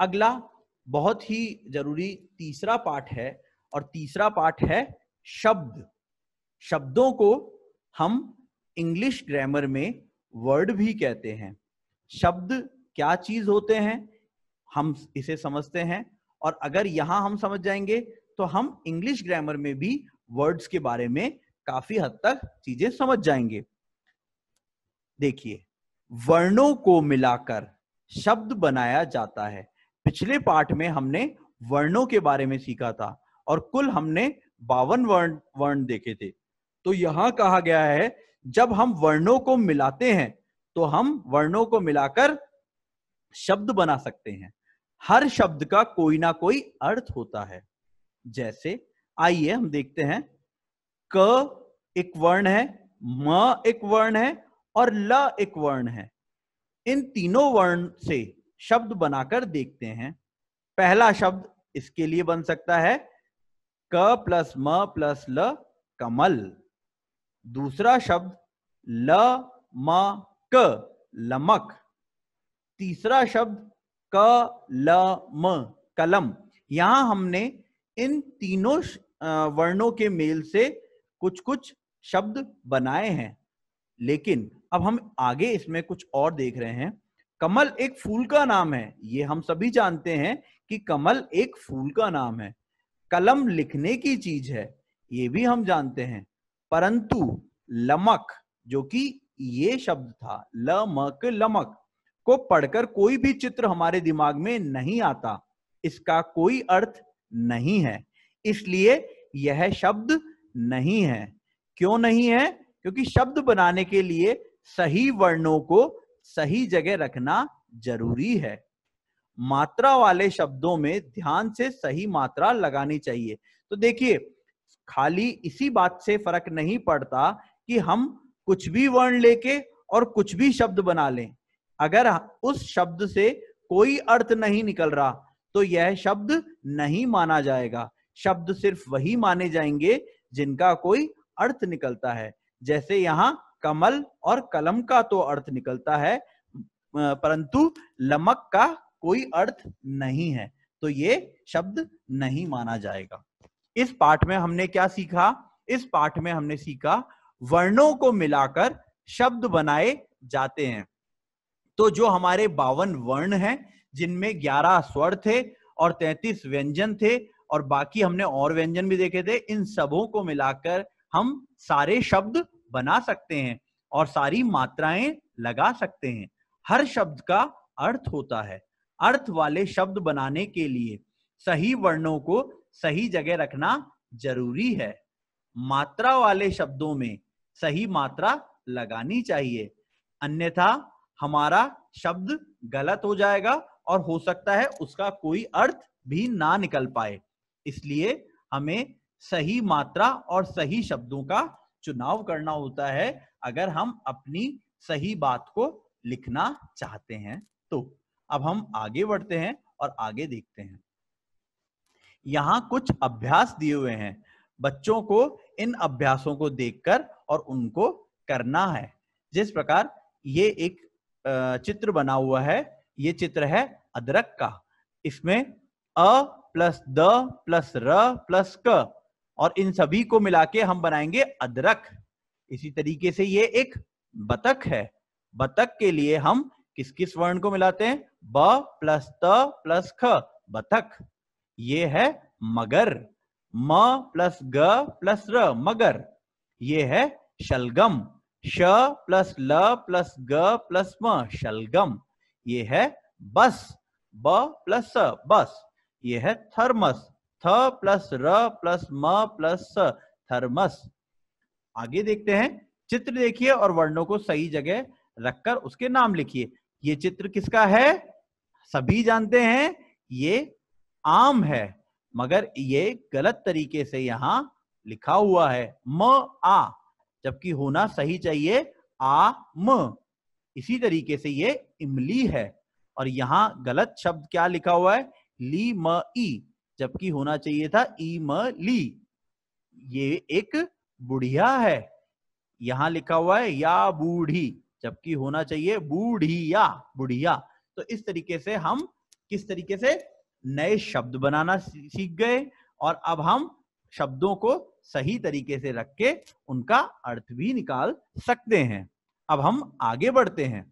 अगला बहुत ही जरूरी तीसरा पार्ट है और तीसरा पार्ट है शब्द शब्दों को हम इंग्लिश ग्रामर में वर्ड भी कहते हैं शब्द क्या चीज होते हैं हम इसे समझते हैं और अगर यहां हम समझ जाएंगे तो हम इंग्लिश ग्रामर में भी वर्ड्स के बारे में काफी हद तक चीजें समझ जाएंगे देखिए वर्णों को मिलाकर शब्द बनाया जाता है पिछले पार्ट में हमने वर्णों के बारे में सीखा था और कुल हमने बावन वर्ण वर्ण देखे थे तो यहां कहा गया है जब हम वर्णों को मिलाते हैं तो हम वर्णों को मिलाकर शब्द बना सकते हैं हर शब्द का कोई ना कोई अर्थ होता है जैसे आइए हम देखते हैं क एक वर्ण है म एक वर्ण है और ल एक वर्ण है इन तीनों वर्ण से शब्द बनाकर देखते हैं पहला शब्द इसके लिए बन सकता है क प्लस म प्लस ल कमल दूसरा शब्द ल म क लमक तीसरा शब्द क ल म कलम यहां हमने इन तीनों वर्णों के मेल से कुछ कुछ शब्द बनाए हैं लेकिन अब हम आगे इसमें कुछ और देख रहे हैं कमल एक फूल का नाम है ये हम सभी जानते हैं कि कमल एक फूल का नाम है कलम लिखने की चीज है ये भी हम जानते हैं परंतु लमक जो कि ये शब्द था लमक लमक को पढ़कर कोई भी चित्र हमारे दिमाग में नहीं आता इसका कोई अर्थ नहीं है इसलिए यह शब्द नहीं है क्यों नहीं है क्योंकि शब्द बनाने के लिए सही वर्णों को सही जगह रखना जरूरी है मात्रा वाले शब्दों में ध्यान से सही मात्रा लगानी चाहिए तो देखिए खाली इसी बात से फर्क नहीं पड़ता कि हम कुछ भी वर्ण लेके और कुछ भी शब्द बना लें अगर उस शब्द से कोई अर्थ नहीं निकल रहा तो यह शब्द नहीं माना जाएगा शब्द सिर्फ वही माने जाएंगे जिनका कोई अर्थ निकलता है जैसे यहाँ कमल और कलम का तो अर्थ निकलता है परंतु लमक का कोई अर्थ नहीं है तो ये शब्द नहीं माना जाएगा इस पाठ में हमने क्या सीखा इस पाठ में हमने सीखा वर्णों को मिलाकर शब्द बनाए जाते हैं तो जो हमारे बावन वर्ण हैं जिनमें ग्यारह स्वर थे और तैतीस व्यंजन थे और बाकी हमने और व्यंजन भी देखे थे इन सबों को मिलाकर हम सारे शब्द बना सकते हैं और सारी मात्राएं लगा सकते हैं हर शब्द का अर्थ होता है अर्थ वाले शब्द बनाने के लिए सही वर्णों को सही जगह रखना जरूरी है मात्रा वाले शब्दों में सही मात्रा लगानी चाहिए अन्यथा हमारा शब्द गलत हो जाएगा और हो सकता है उसका कोई अर्थ भी ना निकल पाए इसलिए हमें सही मात्रा और सही शब्दों का चुनाव करना होता है अगर हम अपनी सही बात को लिखना चाहते हैं तो अब हम आगे बढ़ते हैं और आगे देखते हैं यहाँ कुछ अभ्यास दिए हुए हैं बच्चों को इन अभ्यासों को देखकर और उनको करना है जिस प्रकार ये एक चित्र बना हुआ है ये चित्र है अदरक का इसमें अ प्लस द प्लस र प्लस क और इन सभी को मिला के हम बनाएंगे अदरक इसी तरीके से ये एक बतख है बतक के लिए हम किस किस वर्ण को मिलाते हैं ब प्लस त प्लस ख बतक ये है मगर म प्लस ग प्लस र मगर ये है शलगम श प्लस ल प्लस ग प्लस म शलगम ये है बस ब प्लस बस ये है थर्मस थ प्लस र प्लस म प्लस थर्मस आगे देखते हैं चित्र देखिए और वर्णों को सही जगह रखकर उसके नाम लिखिए ये चित्र किसका है सभी जानते हैं ये आम है मगर ये गलत तरीके से यहाँ लिखा हुआ है म आ जबकि होना सही चाहिए आ म इसी तरीके से ये इमली है और यहां गलत शब्द क्या लिखा हुआ है ली म ई जबकि होना चाहिए था इमली ये एक बुढ़िया है यहां लिखा हुआ है या बूढ़ी जबकि होना चाहिए बूढ़िया बुढ़िया तो इस तरीके से हम किस तरीके से नए शब्द बनाना सीख गए और अब हम शब्दों को सही तरीके से रख के उनका अर्थ भी निकाल सकते हैं अब हम आगे बढ़ते हैं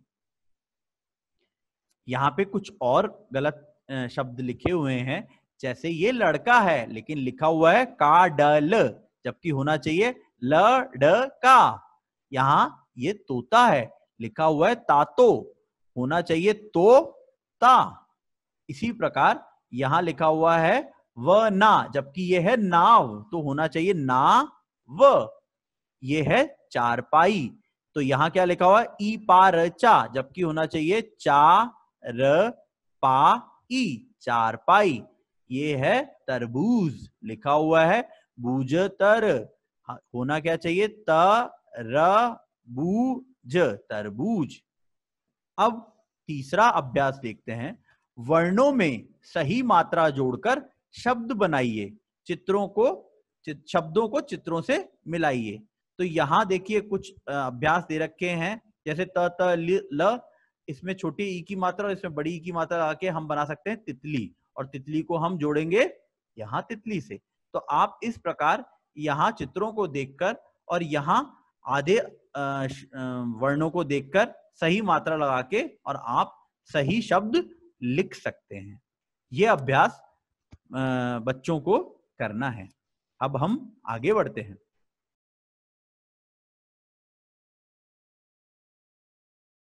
यहाँ पे कुछ और गलत शब्द लिखे हुए हैं जैसे ये लड़का है लेकिन लिखा हुआ है का डल जबकि होना चाहिए ल ड का यहां ये तोता है लिखा हुआ है तातो होना चाहिए तो ता इसी प्रकार यहां लिखा हुआ है व ना जबकि ये है नाव तो होना चाहिए ना व ये है चारपाई तो यहाँ क्या लिखा हुआ ई पा र चा जबकि होना चाहिए चा र पा ई चारपाई ये है तरबूज लिखा हुआ है बूज तर होना क्या चाहिए रूज तरबूज अब तीसरा अभ्यास देखते हैं वर्णों में सही मात्रा जोड़कर शब्द बनाइए चित्रों को चित, शब्दों को चित्रों से मिलाइए तो यहां देखिए कुछ अभ्यास दे रखे हैं जैसे त त ल इसमें छोटी ई की मात्रा और इसमें बड़ी ई की मात्रा आके हम बना सकते हैं तितली और तितली को हम जोड़ेंगे यहाँ तितली से तो आप इस प्रकार यहाँ चित्रों को देखकर और यहाँ आधे वर्णों को देखकर सही मात्रा लगा के और आप सही शब्द लिख सकते हैं ये अभ्यास बच्चों को करना है अब हम आगे बढ़ते हैं